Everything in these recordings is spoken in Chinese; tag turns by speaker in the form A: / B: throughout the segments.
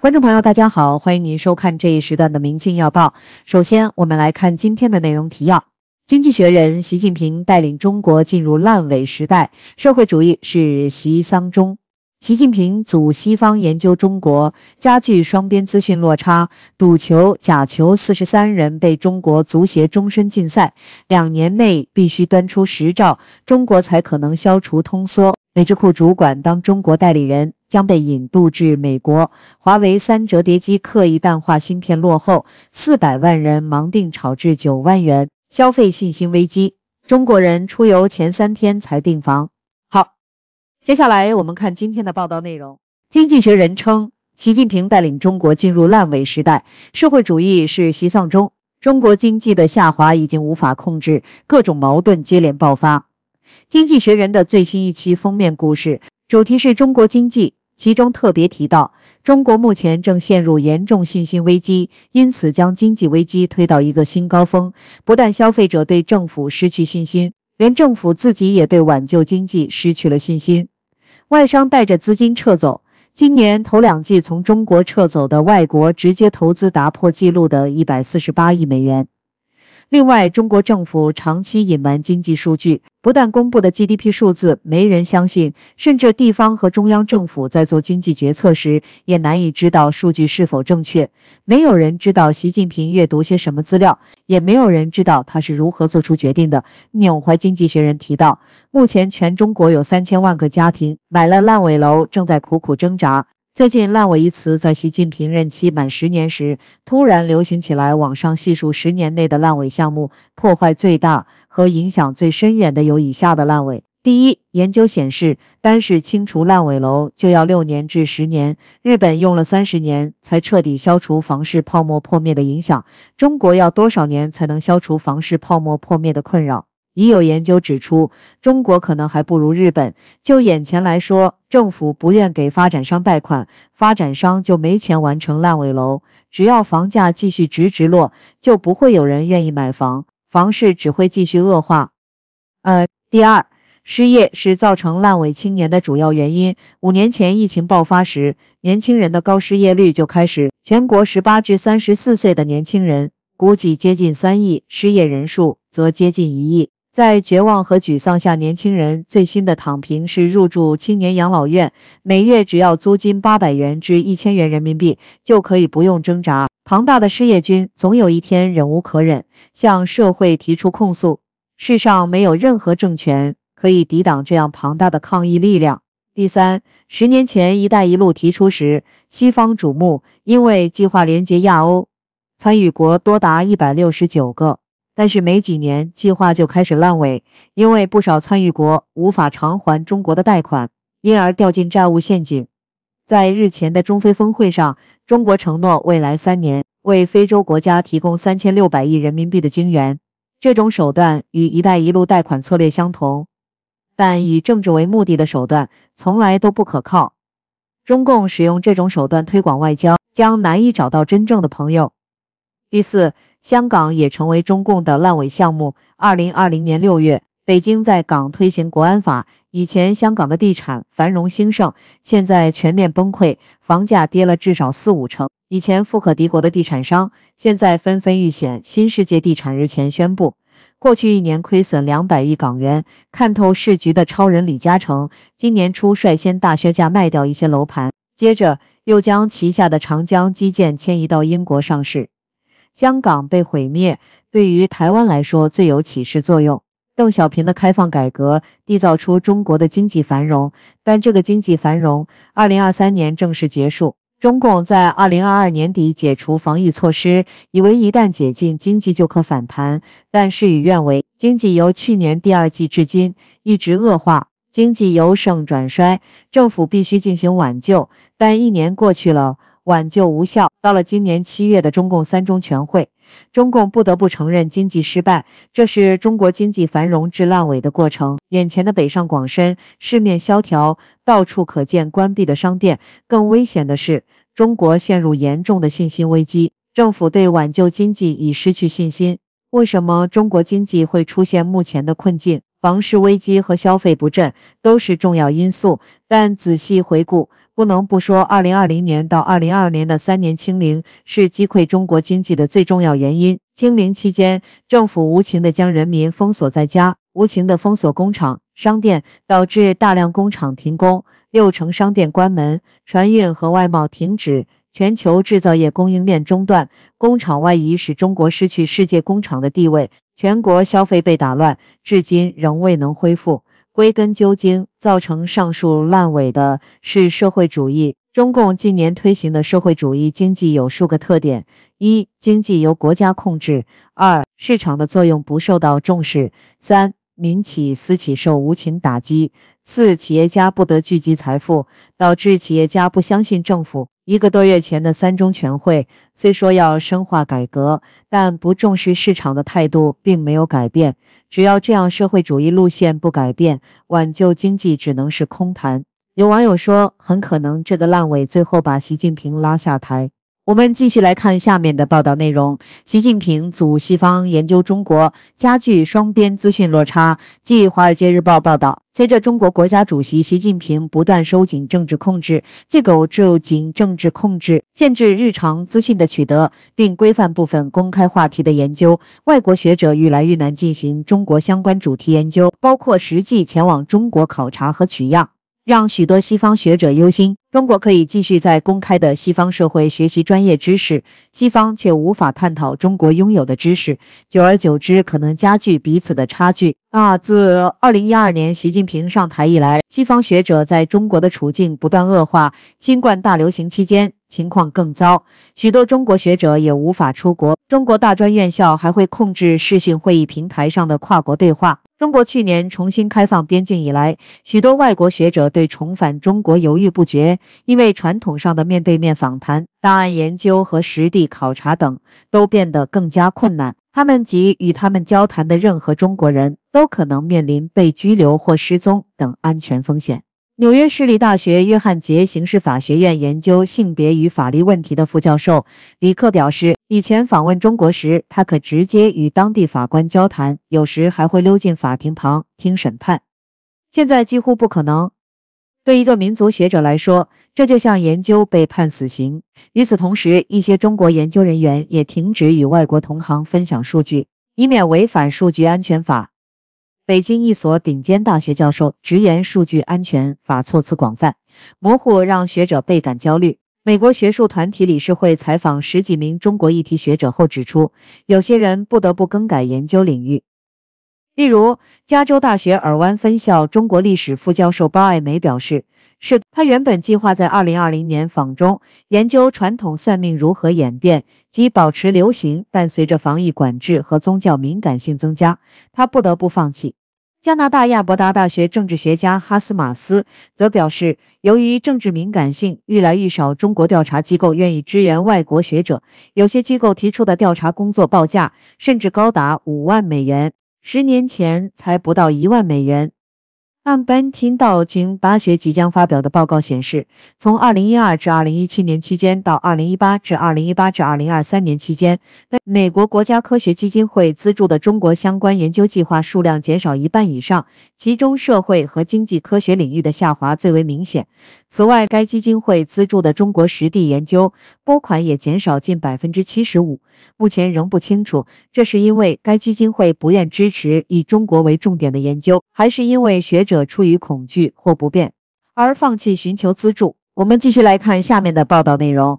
A: 观众朋友，大家好，欢迎您收看这一时段的《明镜要报》。首先，我们来看今天的内容提要：《经济学人》，习近平带领中国进入烂尾时代；社会主义是习丧中；习近平组西方研究中国，加剧双边资讯落差；赌球假球，四十三人被中国足协终身禁赛，两年内必须端出实照，中国才可能消除通缩。美智库主管当中国代理人将被引渡至美国。华为三折叠机刻意淡化芯片落后。四百万人盲定炒至九万元，消费信心危机。中国人出游前三天才订房。好，接下来我们看今天的报道内容。《经济学人》称，习近平带领中国进入烂尾时代。社会主义是习丧中，中国经济的下滑已经无法控制，各种矛盾接连爆发。《经济学人》的最新一期封面故事，主题是中国经济，其中特别提到，中国目前正陷入严重信心危机，因此将经济危机推到一个新高峰。不但消费者对政府失去信心，连政府自己也对挽救经济失去了信心。外商带着资金撤走，今年头两季从中国撤走的外国直接投资打破纪录的一百四十八亿美元。另外，中国政府长期隐瞒经济数据。不但公布的 GDP 数字没人相信，甚至地方和中央政府在做经济决策时也难以知道数据是否正确。没有人知道习近平阅读些什么资料，也没有人知道他是如何做出决定的。纽怀经济学人提到，目前全中国有三千万个家庭买了烂尾楼，正在苦苦挣扎。最近“烂尾”一词在习近平任期满十年时突然流行起来，网上细数十年内的烂尾项目，破坏最大。和影响最深远的有以下的烂尾。第一，研究显示，单是清除烂尾楼就要六年至十年。日本用了三十年才彻底消除房市泡沫破灭的影响，中国要多少年才能消除房市泡沫破灭的困扰？已有研究指出，中国可能还不如日本。就眼前来说，政府不愿给发展商贷款，发展商就没钱完成烂尾楼。只要房价继续直直落，就不会有人愿意买房。房市只会继续恶化。呃，第二，失业是造成“烂尾青年”的主要原因。五年前疫情爆发时，年轻人的高失业率就开始。全国十八至三十四岁的年轻人估计接近三亿，失业人数则接近一亿。在绝望和沮丧下，年轻人最新的“躺平”是入住青年养老院，每月只要租金八百元至一千元人民币，就可以不用挣扎。庞大的失业军总有一天忍无可忍，向社会提出控诉。世上没有任何政权可以抵挡这样庞大的抗议力量。第三，十年前“一带一路”提出时，西方瞩目，因为计划连接亚欧，参与国多达一百六十九个。但是没几年，计划就开始烂尾，因为不少参与国无法偿还中国的贷款，因而掉进债务陷阱。在日前的中非峰会上，中国承诺未来三年为非洲国家提供三千六百亿人民币的晶元。这种手段与“一带一路”贷款策略相同，但以政治为目的的手段从来都不可靠。中共使用这种手段推广外交，将难以找到真正的朋友。第四，香港也成为中共的烂尾项目。二零二零年六月，北京在港推行国安法。以前香港的地产繁荣兴盛，现在全面崩溃，房价跌了至少四五成。以前富可敌国的地产商，现在纷纷遇险。新世界地产日前宣布，过去一年亏损两百亿港元。看透市局的超人李嘉诚，今年初率先大削价卖掉一些楼盘，接着又将旗下的长江基建迁移到英国上市。香港被毁灭，对于台湾来说最有启示作用。邓小平的开放改革缔造出中国的经济繁荣，但这个经济繁荣，二零二三年正式结束。中共在二零二二年底解除防疫措施，以为一旦解禁，经济就可反弹，但事与愿违，经济由去年第二季至今一直恶化，经济由盛转衰，政府必须进行挽救，但一年过去了，挽救无效。到了今年七月的中共三中全会。中共不得不承认经济失败，这是中国经济繁荣至烂尾的过程。眼前的北上广深市面萧条，到处可见关闭的商店。更危险的是，中国陷入严重的信心危机，政府对挽救经济已失去信心。为什么中国经济会出现目前的困境？房市危机和消费不振都是重要因素，但仔细回顾。不能不说，二零二零年到二零二二年的三年清零是击溃中国经济的最重要原因。清零期间，政府无情地将人民封锁在家，无情地封锁工厂、商店，导致大量工厂停工，六成商店关门，船运和外贸停止，全球制造业供应链中断，工厂外移使中国失去世界工厂的地位，全国消费被打乱，至今仍未能恢复。归根究底，造成上述烂尾的是社会主义。中共近年推行的社会主义经济有数个特点：一、经济由国家控制；二、市场的作用不受到重视；三、民企、私企受无情打击；四、企业家不得聚集财富，导致企业家不相信政府。一个多月前的三中全会虽说要深化改革，但不重视市场的态度并没有改变。只要这样，社会主义路线不改变，挽救经济只能是空谈。有网友说，很可能这个烂尾最后把习近平拉下台。我们继续来看下面的报道内容：习近平组西方研究中国加剧双边资讯落差。据《华尔街日报》报道，随着中国国家主席习近平不断收紧政治控制，借口收紧政治控制，限制日常资讯的取得，并规范部分公开话题的研究，外国学者愈来愈难进行中国相关主题研究，包括实际前往中国考察和取样。让许多西方学者忧心，中国可以继续在公开的西方社会学习专业知识，西方却无法探讨中国拥有的知识，久而久之可能加剧彼此的差距。啊，自二零一二年习近平上台以来，西方学者在中国的处境不断恶化。新冠大流行期间。情况更糟，许多中国学者也无法出国。中国大专院校还会控制视讯会议平台上的跨国对话。中国去年重新开放边境以来，许多外国学者对重返中国犹豫不决，因为传统上的面对面访谈、档案研究和实地考察等都变得更加困难。他们及与他们交谈的任何中国人都可能面临被拘留或失踪等安全风险。纽约市立大学约翰杰刑事法学院研究性别与法律问题的副教授李克表示，以前访问中国时，他可直接与当地法官交谈，有时还会溜进法庭旁听审判。现在几乎不可能。对一个民族学者来说，这就像研究被判死刑。与此同时，一些中国研究人员也停止与外国同行分享数据，以免违反数据安全法。北京一所顶尖大学教授直言，数据安全法措辞广泛、模糊，让学者倍感焦虑。美国学术团体理事会采访十几名中国议题学者后指出，有些人不得不更改研究领域。例如，加州大学尔湾分校中国历史副教授包爱梅表示。是他原本计划在2020年访中研究传统算命如何演变及保持流行，但随着防疫管制和宗教敏感性增加，他不得不放弃。加拿大亚伯达大学政治学家哈斯马斯则表示，由于政治敏感性愈来愈少，中国调查机构愿意支援外国学者，有些机构提出的调查工作报价甚至高达五万美元，十年前才不到一万美元。《本频道》经八学即将发表的报告显示，从二零一二至二零一七年期间，到二零一八至二零一八至二零二三年期间，美国国家科学基金会资助的中国相关研究计划数量减少一半以上，其中社会和经济科学领域的下滑最为明显。此外，该基金会资助的中国实地研究拨款也减少近百分之七十五。目前仍不清楚，这是因为该基金会不愿支持以中国为重点的研究，还是因为学者出于恐惧或不便而放弃寻求资助。我们继续来看下面的报道内容：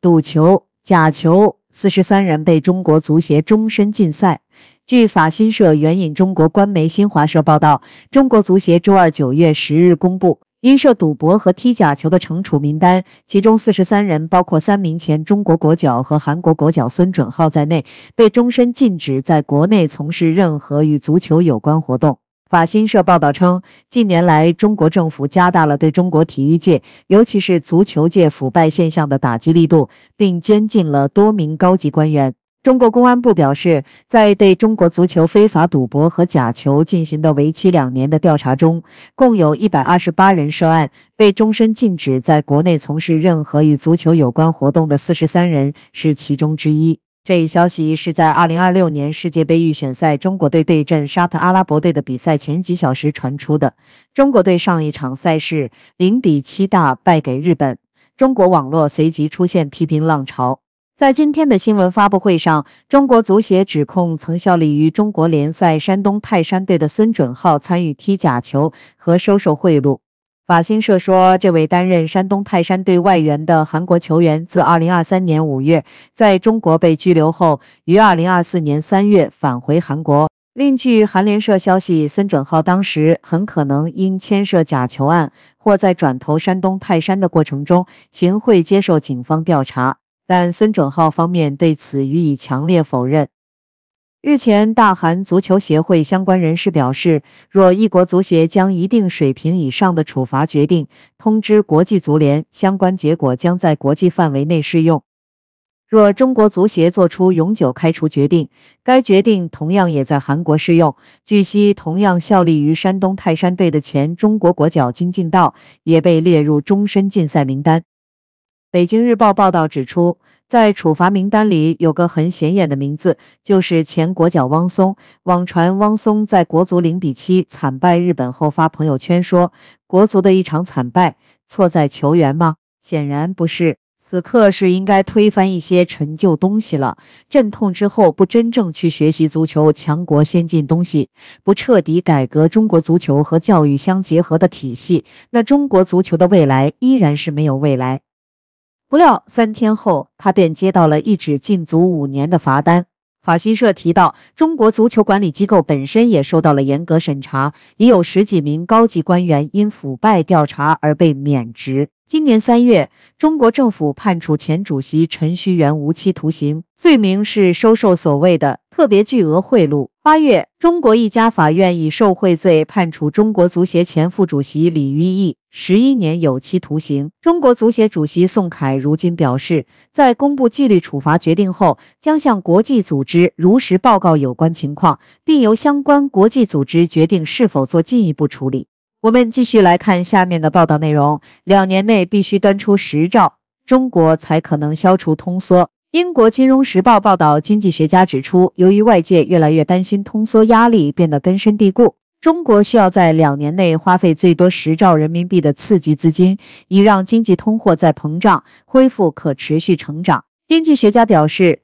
A: 赌球、假球，四十三人被中国足协终身禁赛。据法新社援引中国官媒新华社报道，中国足协周二九月十日公布。因涉赌博和踢假球的惩处名单，其中四十三人，包括三名前中国国脚和韩国国脚孙准浩在内，被终身禁止在国内从事任何与足球有关活动。法新社报道称，近年来中国政府加大了对中国体育界，尤其是足球界腐败现象的打击力度，并监禁了多名高级官员。中国公安部表示，在对中国足球非法赌博和假球进行的为期两年的调查中，共有一百二十八人涉案，被终身禁止在国内从事任何与足球有关活动的四十三人是其中之一。这一消息是在2026年世界杯预选赛中国队对阵沙特阿拉伯队的比赛前几小时传出的。中国队上一场赛事0比7大败给日本，中国网络随即出现批评浪潮。在今天的新闻发布会上，中国足协指控曾效力于中国联赛山东泰山队的孙准浩参与踢假球和收受贿赂。法新社说，这位担任山东泰山队外援的韩国球员，自2023年5月在中国被拘留后，于2024年3月返回韩国。另据韩联社消息，孙准浩当时很可能因牵涉假球案，或在转投山东泰山的过程中行贿，接受警方调查。但孙准浩方面对此予以强烈否认。日前，大韩足球协会相关人士表示，若一国足协将一定水平以上的处罚决定通知国际足联，相关结果将在国际范围内适用。若中国足协作出永久开除决定，该决定同样也在韩国适用。据悉，同样效力于山东泰山队的前中国国脚金敬道也被列入终身禁赛名单。北京日报报道指出，在处罚名单里有个很显眼的名字，就是前国脚汪松。网传汪松在国足零比七惨败日本后发朋友圈说：“国足的一场惨败，错在球员吗？显然不是。此刻是应该推翻一些陈旧东西了。阵痛之后，不真正去学习足球强国先进东西，不彻底改革中国足球和教育相结合的体系，那中国足球的未来依然是没有未来。”不料三天后，他便接到了一纸禁足五年的罚单。法新社提到，中国足球管理机构本身也受到了严格审查，已有十几名高级官员因腐败调查而被免职。今年三月，中国政府判处前主席陈戌源无期徒刑，罪名是收受所谓的特别巨额贿赂。八月，中国一家法院以受贿罪判处中国足协前副主席李玉毅十一年有期徒刑。中国足协主席宋凯如今表示，在公布纪律处罚决定后，将向国际组织如实报告有关情况，并由相关国际组织决定是否做进一步处理。我们继续来看下面的报道内容：两年内必须端出十兆，中国才可能消除通缩。英国金融时报报道，经济学家指出，由于外界越来越担心通缩压力变得根深蒂固，中国需要在两年内花费最多十兆人民币的刺激资金，以让经济通货再膨胀，恢复可持续成长。经济学家表示。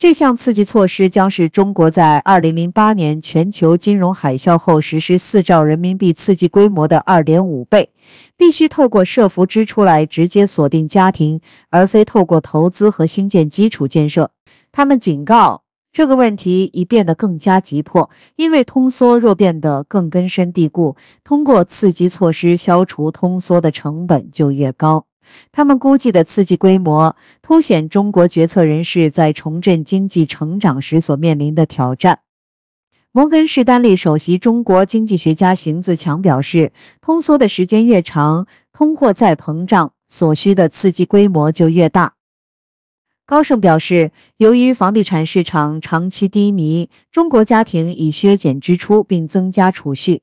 A: 这项刺激措施将是中国在二零零八年全球金融海啸后实施四兆人民币刺激规模的二点五倍，必须透过社福支出来直接锁定家庭，而非透过投资和新建基础建设。他们警告，这个问题已变得更加急迫，因为通缩若变得更根深蒂固，通过刺激措施消除通缩的成本就越高。他们估计的刺激规模凸显中国决策人士在重振经济成长时所面临的挑战。摩根士丹利首席中国经济学家邢自强表示：“通缩的时间越长，通货再膨胀所需的刺激规模就越大。”高盛表示，由于房地产市场长期低迷，中国家庭已削减支出并增加储蓄。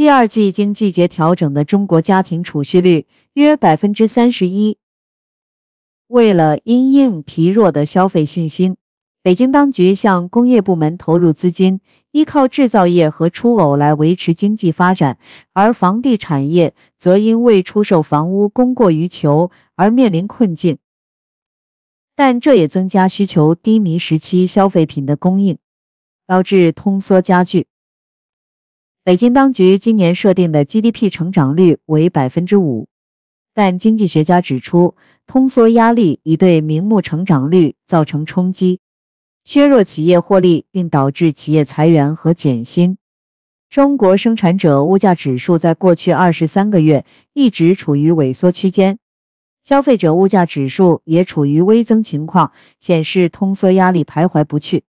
A: 第二季经季节调整的中国家庭储蓄率约百分之三十一。为了因应疲弱的消费信心，北京当局向工业部门投入资金，依靠制造业和出口来维持经济发展，而房地产业则因未出售房屋供过于求而面临困境。但这也增加需求低迷时期消费品的供应，导致通缩加剧。北京当局今年设定的 GDP 成长率为百分之五，但经济学家指出，通缩压力已对名目成长率造成冲击，削弱企业获利，并导致企业裁员和减薪。中国生产者物价指数在过去二十三个月一直处于萎缩区间，消费者物价指数也处于微增情况，显示通缩压力徘徊不去。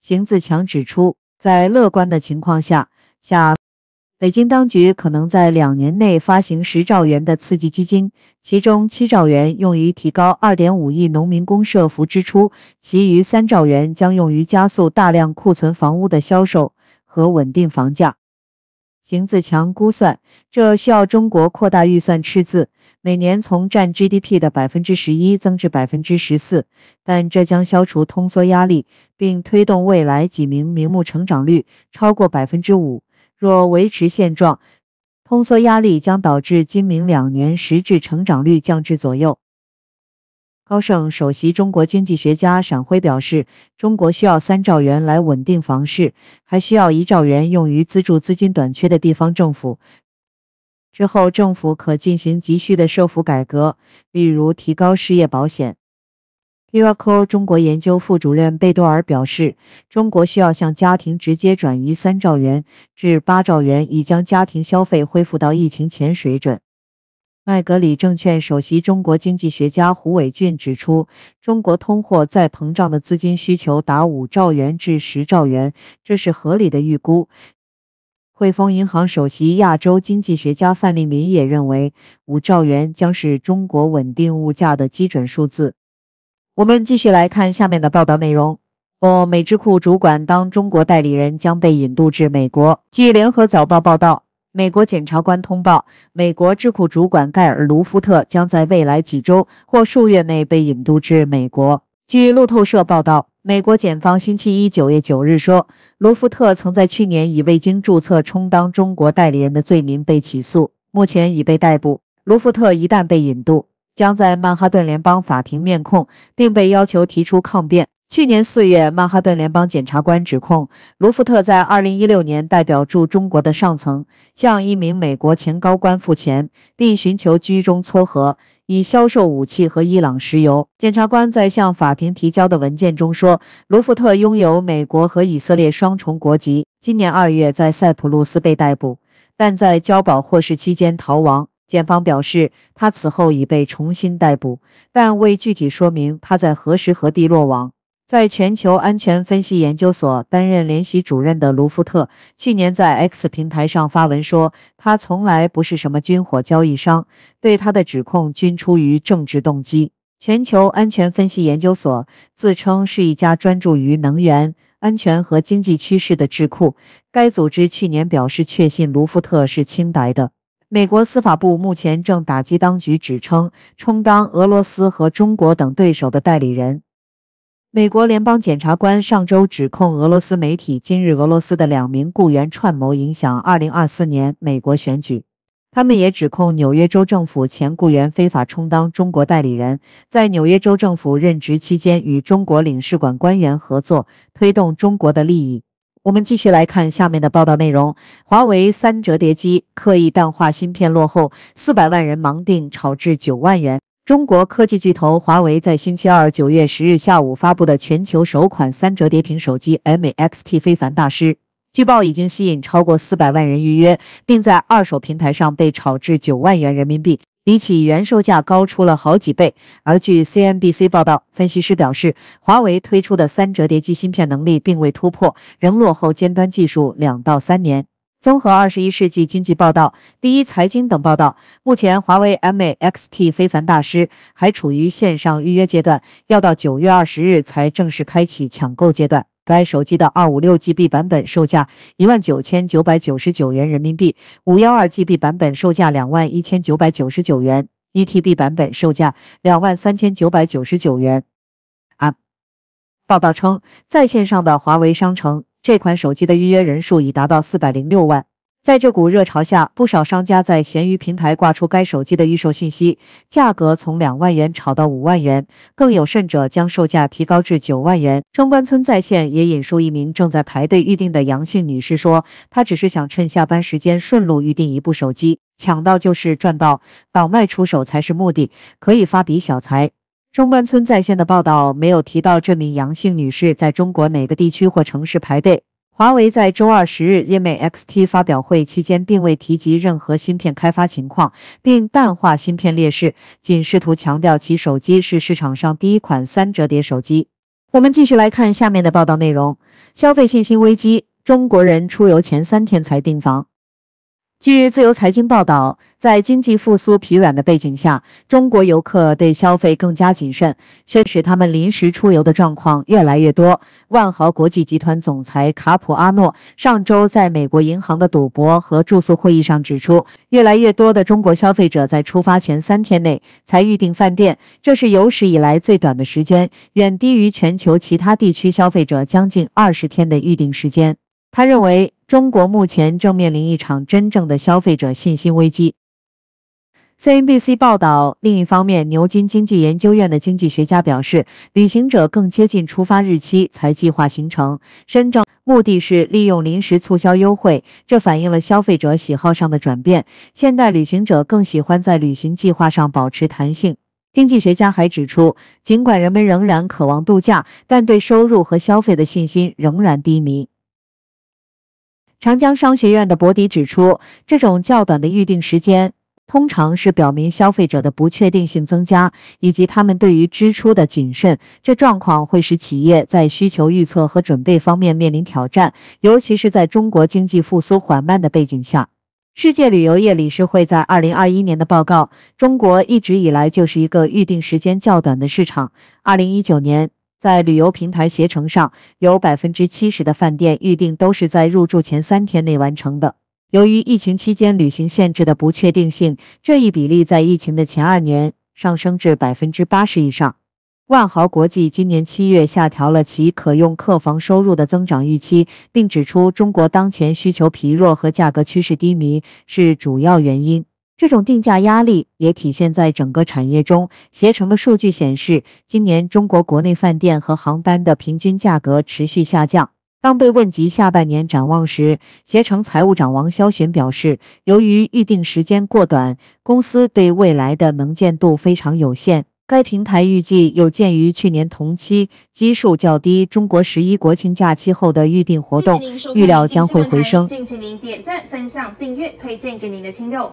A: 邢自强指出，在乐观的情况下。下，北京当局可能在两年内发行十兆元的刺激基金，其中七兆元用于提高二点五亿农民工社福支出，其余三兆元将用于加速大量库存房屋的销售和稳定房价。邢自强估算，这需要中国扩大预算赤字，每年从占 GDP 的百分之十一增至百分之十四，但这将消除通缩压力，并推动未来几名名目成长率超过百分之五。若维持现状，通缩压力将导致今明两年实质成长率降至左右。高盛首席中国经济学家闪辉表示，中国需要三兆元来稳定房市，还需要一兆元用于资助资金短缺的地方政府。之后，政府可进行急需的社福改革，例如提高失业保险。u a c o 中国研究副主任贝多尔表示，中国需要向家庭直接转移三兆元至八兆元，以将家庭消费恢复到疫情前水准。麦格里证券首席中国经济学家胡伟俊指出，中国通货再膨胀的资金需求达五兆元至十兆元，这是合理的预估。汇丰银行首席亚洲经济学家范立民也认为，五兆元将是中国稳定物价的基准数字。我们继续来看下面的报道内容。哦，美智库主管当中国代理人将被引渡至美国。据联合早报报道，美国检察官通报，美国智库主管盖尔·卢福特将在未来几周或数月内被引渡至美国。据路透社报道，美国检方星期一九月九日说，卢福特曾在去年以未经注册充当中国代理人的罪名被起诉，目前已被逮捕。卢福特一旦被引渡，将在曼哈顿联邦法庭面控，并被要求提出抗辩。去年四月，曼哈顿联邦检察官指控卢福特在2016年代表驻中国的上层向一名美国前高官付钱，并寻求居中撮合以销售武器和伊朗石油。检察官在向法庭提交的文件中说，卢福特拥有美国和以色列双重国籍。今年二月在塞浦路斯被逮捕，但在交保获释期间逃亡。检方表示，他此后已被重新逮捕，但未具体说明他在何时何地落网。在全球安全分析研究所担任联席主任的卢夫特，去年在 X 平台上发文说：“他从来不是什么军火交易商，对他的指控均出于政治动机。”全球安全分析研究所自称是一家专注于能源安全和经济趋势的智库。该组织去年表示确信卢夫特是清白的。美国司法部目前正打击当局，指称充当俄罗斯和中国等对手的代理人。美国联邦检察官上周指控俄罗斯媒体，今日俄罗斯的两名雇员串谋影响2024年美国选举。他们也指控纽约州政府前雇员非法充当中国代理人，在纽约州政府任职期间与中国领事馆官员合作，推动中国的利益。我们继续来看下面的报道内容。华为三折叠机刻意淡化芯片落后，四百万人盲定炒至九万元。中国科技巨头华为在星期二九月十日下午发布的全球首款三折叠屏手机 M X T 非凡大师，据报已经吸引超过四百万人预约，并在二手平台上被炒至九万元人民币。比起原售价高出了好几倍。而据 CNBC 报道，分析师表示，华为推出的三折叠机芯片能力并未突破，仍落后尖端技术两到三年。综合《二十一世纪经济报道》、第一财经等报道，目前华为 MAXT 非凡大师还处于线上预约阶段，要到九月二十日才正式开启抢购阶段。该手机的二五六 GB 版本售价一万九千九百九十九元人民币，五幺二 GB 版本售价两万一千九百九十九元一 t b 版本售价两万三千九百九十九元。啊，报道称，在线上的华为商城，这款手机的预约人数已达到四百零六万。在这股热潮下，不少商家在闲鱼平台挂出该手机的预售信息，价格从两万元炒到五万元，更有甚者将售价提高至九万元。中关村在线也引述一名正在排队预定的杨姓女士说：“她只是想趁下班时间顺路预定一部手机，抢到就是赚到，倒卖出手才是目的，可以发笔小财。”中关村在线的报道没有提到这名杨姓女士在中国哪个地区或城市排队。华为在周二十日 m a e XT 发表会期间，并未提及任何芯片开发情况，并淡化芯片劣势，仅试图强调其手机是市场上第一款三折叠手机。我们继续来看下面的报道内容：消费信心危机，中国人出游前三天才订房。据自由财经报道，在经济复苏疲软的背景下，中国游客对消费更加谨慎，致使他们临时出游的状况越来越多。万豪国际集团总裁卡普阿诺上周在美国银行的赌博和住宿会议上指出，越来越多的中国消费者在出发前三天内才预订饭店，这是有史以来最短的时间，远低于全球其他地区消费者将近二十天的预订时间。他认为。中国目前正面临一场真正的消费者信心危机。CNBC 报道，另一方面，牛津经济研究院的经济学家表示，旅行者更接近出发日期才计划行程，深圳目的是利用临时促销优惠。这反映了消费者喜好上的转变，现代旅行者更喜欢在旅行计划上保持弹性。经济学家还指出，尽管人们仍然渴望度假，但对收入和消费的信心仍然低迷。长江商学院的博迪指出，这种较短的预定时间通常是表明消费者的不确定性增加以及他们对于支出的谨慎。这状况会使企业在需求预测和准备方面面临挑战，尤其是在中国经济复苏缓慢的背景下。世界旅游业理事会在二零二一年的报告：中国一直以来就是一个预定时间较短的市场。二零一九年。在旅游平台携程上，有百分之七十的饭店预订都是在入住前三天内完成的。由于疫情期间旅行限制的不确定性，这一比例在疫情的前二年上升至百分之八十以上。万豪国际今年七月下调了其可用客房收入的增长预期，并指出中国当前需求疲弱和价格趋势低迷是主要原因。这种定价压力也体现在整个产业中。携程的数据显示，今年中国国内饭店和航班的平均价格持续下降。当被问及下半年展望时，携程财务长王霄璇表示，由于预订时间过短，公司对未来的能见度非常有限。该平台预计，有鉴于去年同期基数较低，中国十一国庆假期后的预订活动预料将会回升。敬请您您点赞、分享、订阅、推荐给的亲友。